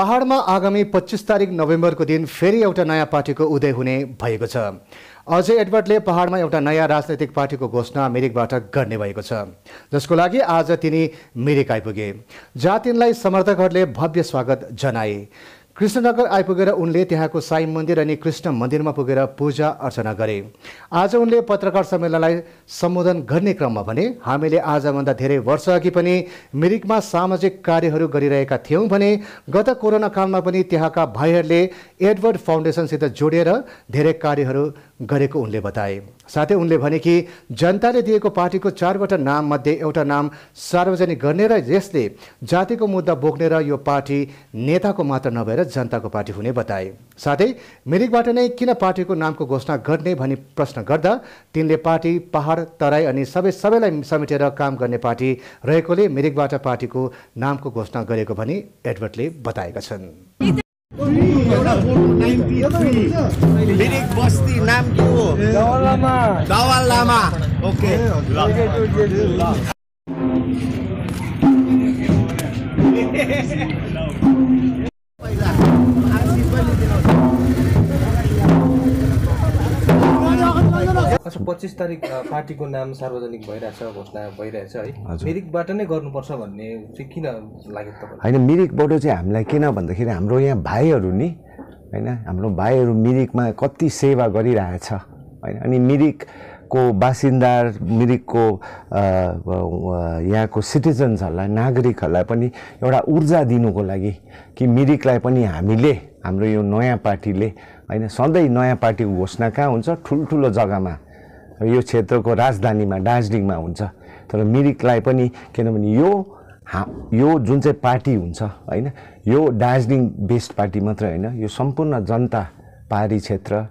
पहाडमा आगामी पच्चिस तारिक नोभेम्बरको दिन फेरि एउटा नयाँ पार्टीको उदय हुने भएको छ अजय एडवर्डले पहाडमा एउटा नयाँ राजनैतिक पार्टीको घोषणा मिरिकबाट गर्ने भएको छ जसको लागि आज तिनी मिरिक आइपुगे तिनलाई समर्थकहरूले भव्य स्वागत जनाए कृष्णनगर आइपुगेर उनले त्यहाँको साई मन्दिर अनि कृष्ण मन्दिरमा पुगेर पूजा अर्चना गरे आज उनले पत्रकार सम्मेलनलाई सम्बोधन गर्ने क्रममा भने हामीले आजभन्दा धेरै वर्ष अघि पनि मिरिकमा सामाजिक कार्यहरू गरिरहेका थियौँ भने गत कोरोना कालमा पनि त्यहाँका भाइहरूले एडवर्ड फाउन्डेसनसित जोडेर धेरै कार्यहरू गरेको उनले बताए साथै उनले भने कि जनताले दिएको पार्टीको चारवटा नाममध्ये एउटा नाम सार्वजनिक गर्ने र यसले जातिको मुद्दा बोक्ने र यो पार्टी नेताको मात्र नभएर मिलेर जनताको पार्टी हुने बताए साथै मिरिकबाट नै किन पार्टीको नामको घोषणा गर्ने भनी प्रश्न गर्दा तिनले पार्टी पहाड तराई अनि सबै सबैलाई समेटेर काम गर्ने पार्टी रहेकोले मिरिकबाट पार्टीको नामको घोषणा गरेको भनी एडवर्डले बताएका छन् पच्चिस तारिक पार्टीको नाम सार्वजनिक भइरहेछ घोषणा भइरहेछ है मिरिकबाट नै गर्नुपर्छ भन्ने चाहिँ किन लाग्यो तपाईँ होइन मिरिकबाट चाहिँ हामीलाई किन भन्दाखेरि हाम्रो यहाँ भाइहरू नि होइन हाम्रो भाइहरू मिरिकमा कति सेवा गरिरहेछ होइन अनि मिरिकको बासिन्दा मिरिकको यहाँको सिटिजन्सहरूलाई नागरिकहरूलाई पनि एउटा ऊर्जा दिनुको लागि कि मिरिकलाई पनि हामीले हाम्रो यो नयाँ पार्टीले होइन सधैँ नयाँ पार्टीको घोषणा कहाँ हुन्छ ठुल्ठुलो जग्गामा यो क्षेत्रको राजधानीमा दार्जिलिङमा हुन्छ तर मिरिकलाई पनि किनभने यो हा यो जुन चाहिँ पार्टी हुन्छ होइन यो दार्जिलिङ बेस्ड पार्टी मात्रै होइन यो सम्पूर्ण जनता पहाडी क्षेत्र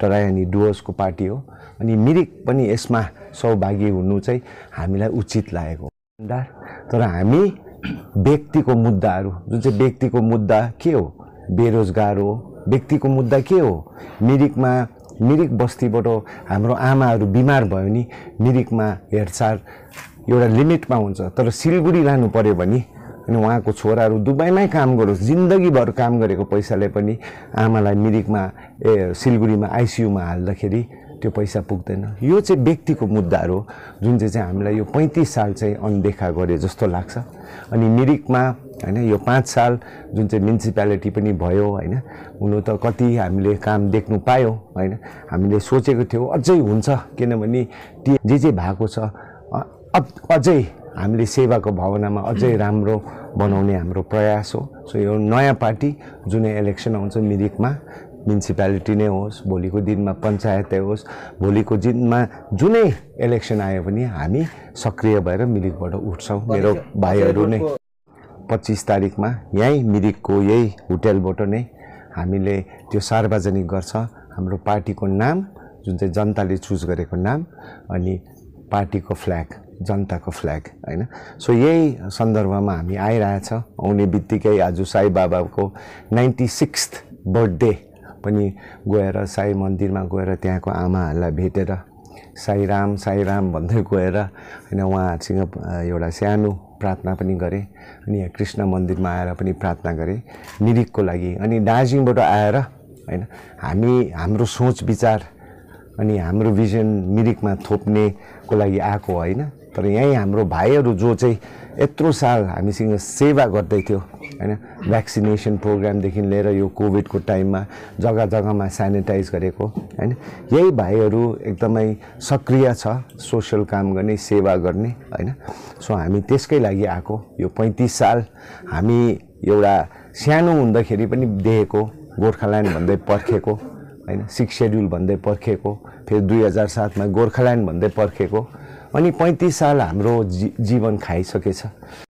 तरायनी डुवर्सको पार्टी हो अनि मिरिक पनि यसमा सौभाग्य हुनु चाहिँ हामीलाई उचित लागेको भण्डार तर हामी व्यक्तिको मुद्दाहरू जुन चाहिँ व्यक्तिको मुद्दा के हो बेरोजगार हो व्यक्तिको मुद्दा के हो मिरिकमा मिरिक बस्तीबाट हाम्रो आमाहरू बिमार भयो भने मिरिकमा हेरचाह एउटा लिमिटमा हुन्छ तर सिलगढी लानु पऱ्यो भने अनि उहाँको छोराहरू दुबईमै काम गरोस् जिन्दगीभर काम गरेको पैसाले पनि आमालाई मिरिकमा ए सिलगढीमा आइसियुमा हाल्दाखेरि त्यो पैसा पुग्दैन यो चाहिँ व्यक्तिको मुद्दाहरू हो जुन चाहिँ चाहिँ हामीलाई यो पैँतिस साल चाहिँ अनदेखा गरे जस्तो लाग्छ अनि मिरिकमा होइन यो पाँच साल जुन चाहिँ म्युनिसिपालिटी पनि भयो होइन हुनु त कति हामीले काम देख्नु पायो होइन हामीले सोचेको थियौँ अझै हुन्छ किनभने त्यो जे जे भएको छ अझै हामीले सेवाको भावनामा अझै राम्रो बनाउने हाम्रो प्रयास हो सो यो नयाँ पार्टी जुन इलेक्सन आउँछ मिरिकमा म्युनिसिपालिटी नै होस् भोलिको दिनमा पञ्चायतै होस् भोलिको दिनमा जुनै इलेक्सन आयो भने हामी सक्रिय भएर मिरिकबाट उठ्छौँ मेरो भाइहरू नै पच्चिस तारिकमा यहीँ मिरिकको यही होटेलबाट नै हामीले त्यो सार्वजनिक गर्छ हाम्रो पार्टीको नाम जुन चाहिँ जनताले चुज गरेको नाम अनि पार्टीको फ्ल्याग जनताको फ्ल्याग होइन सो यही सन्दर्भमा हामी आइरहेछ आउने बित्तिकै आज साई बाबाको नाइन्टी सिक्स्थ बर्थडे पनि गएर साई मन्दिरमा गएर त्यहाँको आमाहरूलाई भेटेर साई राम साई राम भन्दै गएर होइन उहाँहरूसँग एउटा सानो प्रार्थना पनि गरेँ अनि यहाँ कृष्ण मन्दिरमा आएर पनि प्रार्थना गरेँ मिरिकको लागि अनि दार्जिलिङबाट आएर होइन हामी हाम्रो सोच विचार अनि हाम्रो भिजन मिरिकमा थोप्नेको लागि आएको होइन तर यहीँ हाम्रो भाइहरू जो चाहिँ यत्रो साल हामीसँग सेवा गर्दै थियो होइन भ्याक्सिनेसन प्रोग्रामदेखि लिएर यो कोभिडको टाइममा जग्गा जग्गामा सेनिटाइज गरेको होइन यही भाइहरू एकदमै सक्रिय छ सोसियल काम गर्ने सेवा गर्ने होइन सो हामी त्यसकै लागि आएको यो पैँतिस साल हामी एउटा सानो हुँदाखेरि पनि देखेको गोर्खाल्यान्ड भन्दै पर्खेको होइन सिक्स सेड्युल भन्दै पर्खेको फेरि दुई हजार सातमा गोर्खाल्यान्ड भन्दै पर्खेको अनि पैँतिस साल हाम्रो जी जीवन खाइसकेछ